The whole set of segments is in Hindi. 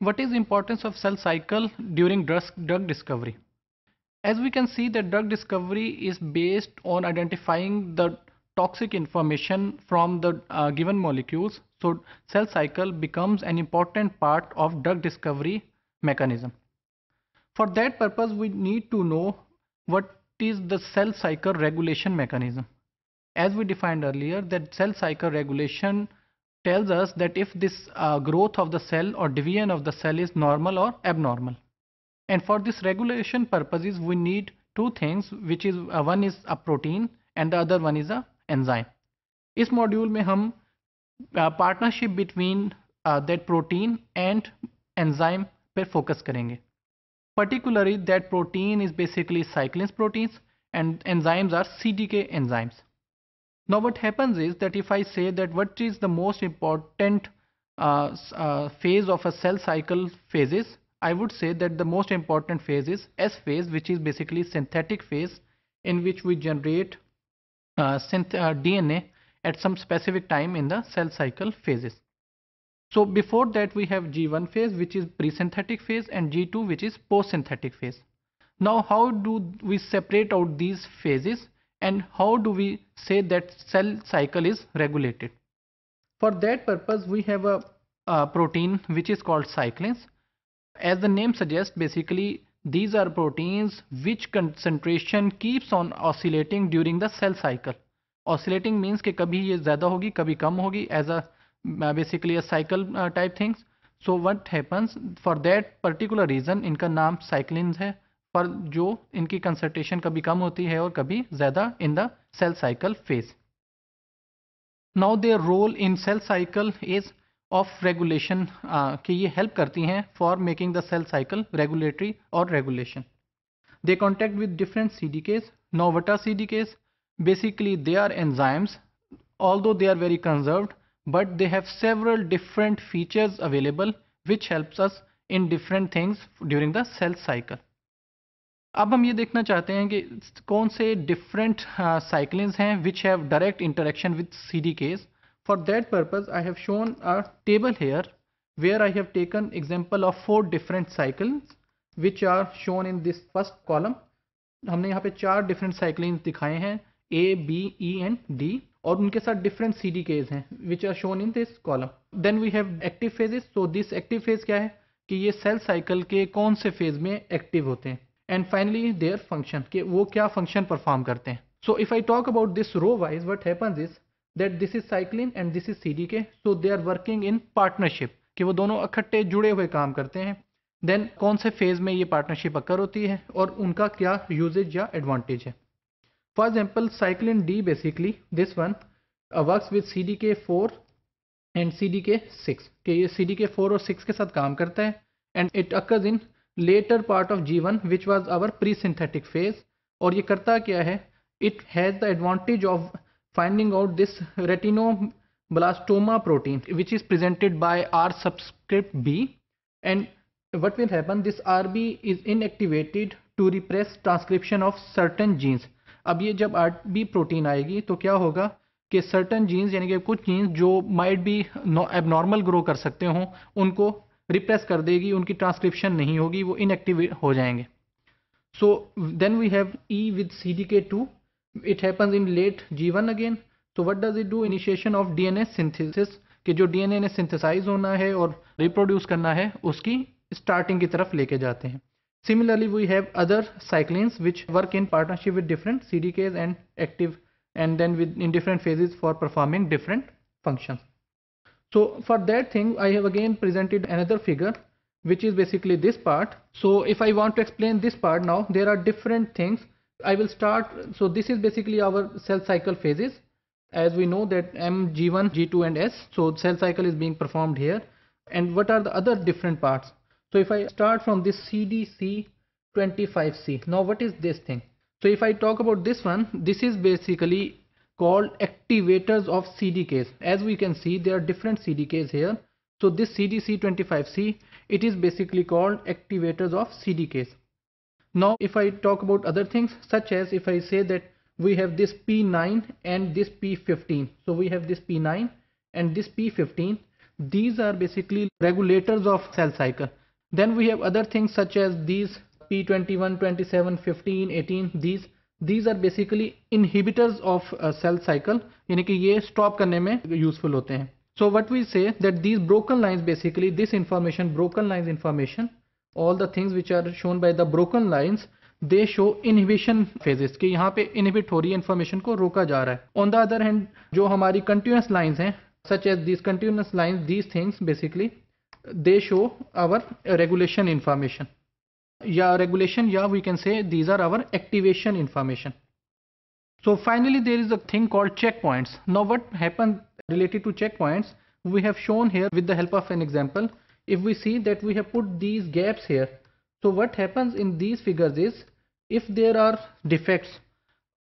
What is importance of cell cycle during drug, discovery? As we can see that drug discovery is based on identifying the toxic information from the uh, given molecules. So cell cycle becomes an important part of drug discovery mechanism. For that purpose, we need to know what is the cell cycle regulation mechanism. As we defined earlier that cell cycle regulation tells us that if this uh, growth of the cell or division of the cell is normal or abnormal. And for this regulation purposes, we need two things, which is uh, one is a protein and the other one is a enzyme. इस मॉड्यूल में हम partnership uh, between uh, that protein and enzyme per focus करेंगे particularly that protein is basically cyclins proteins and enzymes are CDK enzymes. Now what happens is that if I say that what is the most important uh, uh, phase of a cell cycle phases, I would say that the most important phase is S phase which is basically synthetic phase in which we generate uh, uh DNA at some specific time in the cell cycle phases. So before that we have G1 phase which is pre-synthetic phase and G2 which is post-synthetic phase. Now how do we separate out these phases? and how do we say that cell cycle is regulated. For that purpose we have a, a protein which is called cyclins. As the name suggests basically these are proteins which concentration keeps on oscillating during the cell cycle. Oscillating means ke kabhi ye zyada hogi kabhi kam hogi as a basically a cycle uh, type things. So what happens for that particular reason inka naam cyclins hai पर जो इनकी कंसल्टेशन कभी कम होती है और कभी ज्यादा in the cell cycle phase now they role in cell cycle is of regulation कि ये हेल्प करती हैं for making the cell cycle regulatory और regulation they contact with different C D Ks no नोवटा C D Ks basically they are enzymes although they are very conserved but they have several different features available which helps us in different things during the cell cycle अब हम ये देखना चाहते हैं कि कौन से डिफरेंट साइक्लिंस हाँ, हैं which have direct interaction with C D Ks for that purpose I have shown a table here where I have taken example of four different cycle which are shown in this first column हमने यहाँ पे चार डिफरेंट साइक्लिंस दिखाए हैं A B E and D और उनके साथ डिफरेंट सी डी केज हैं which are shown in this column then we have active phases so this active phase क्या है कि ये सेल साइकिल के कौन से फेज में एक्टिव होते हैं एंड फाइनली देयर फंक्शन के वो क्या फंक्शन परफॉर्म करते हैं so if I talk about this row wise what happens is that this is cyclin and this is C K so they are working in partnership कि वो दोनों इकट्ठे जुड़े हुए काम करते हैं देन कौन से फेज में ये पार्टनरशिप अक्कर होती है और उनका क्या यूजेज या एडवांटेज है for example cyclin D basically this one work with C D K four and C D K six के ये सी डी के फोर और सिक्स के साथ काम करता है and it occurs in later part of G one which was our pre synthetic phase और ये करता क्या है it has the advantage of finding out this retinoblastoma protein which is presented by are subscript B and what will happen this R B is inactivated to repress transcription of certain genes अब ये जब आर बी प्रोटीन आएगी तो क्या होगा कि सर्टन जीन्स यानी कि कुछ जीन्स जो माइट बी नॉर्मल ग्रो कर सकते हों उनको रिप्रेस कर देगी उनकी ट्रांसक्रिप्शन नहीं होगी वो इनएक्टिव हो जाएंगे so then we have E with C D K two it happens in late G one again तो what does it do initiation of D N A synthesis कि जो डी एन ए ने सिंथिसाइज होना है और रिप्रोड्यूस करना है उसकी स्टार्टिंग की तरफ लेके जाते हैं similarly we have other cyclins which work in partnership with different C D Ks and active and then with in different phases for performing different functions So for that thing, I have again presented another figure, which is basically this part. So if I want to explain this part now, there are different things. I will start. So this is basically our cell cycle phases. As we know that M, G1, G2 and S. So cell cycle is being performed here. And what are the other different parts? So if I start from this CDC25C. Now what is this thing? So if I talk about this one, this is basically called activators of CDKs. As we can see, there are different CDKs here. So this CDC25C, it is basically called activators of CDKs. Now, if I talk about other things, such as if I say that we have this P9 and this P15. So we have this P9 and this P15. These are basically regulators of cell cycle. Then we have other things such as these P21, 27, 15, 18. These these are basically inhibitors of cell cycle यानी कि ये स्टॉप करने में यूजफुल होते हैं so what we say that these broken lines basically this information broken lines information all the things which are shown by the broken lines they show inhibition phases कि यहाँ पे इनहिबिट हो रही है इन्फॉर्मेशन को रोका जा रहा है ऑन द अदर हैंड जो हमारी कंटिन्यूस लाइन्स हैं such as these continuous lines these things basically they show our regulation information yeah regulation yeah we can say these are our activation information so finally there is a thing called checkpoints now what happened related to checkpoints we have shown here with the help of an example if we see that we have put these gaps here so what happens in these figures is if there are defects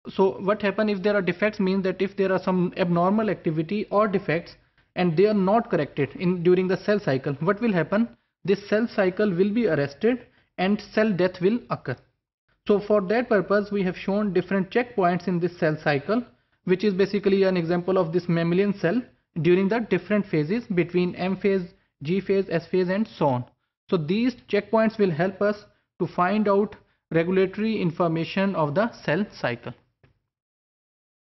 so what happen if there are defects means that if there are some abnormal activity or defects and they are not corrected in during the cell cycle what will happen this cell cycle will be arrested and cell death will occur. So for that purpose we have shown different checkpoints in this cell cycle which is basically an example of this mammalian cell during the different phases between M phase, G phase, S phase and so on. So these checkpoints will help us to find out regulatory information of the cell cycle.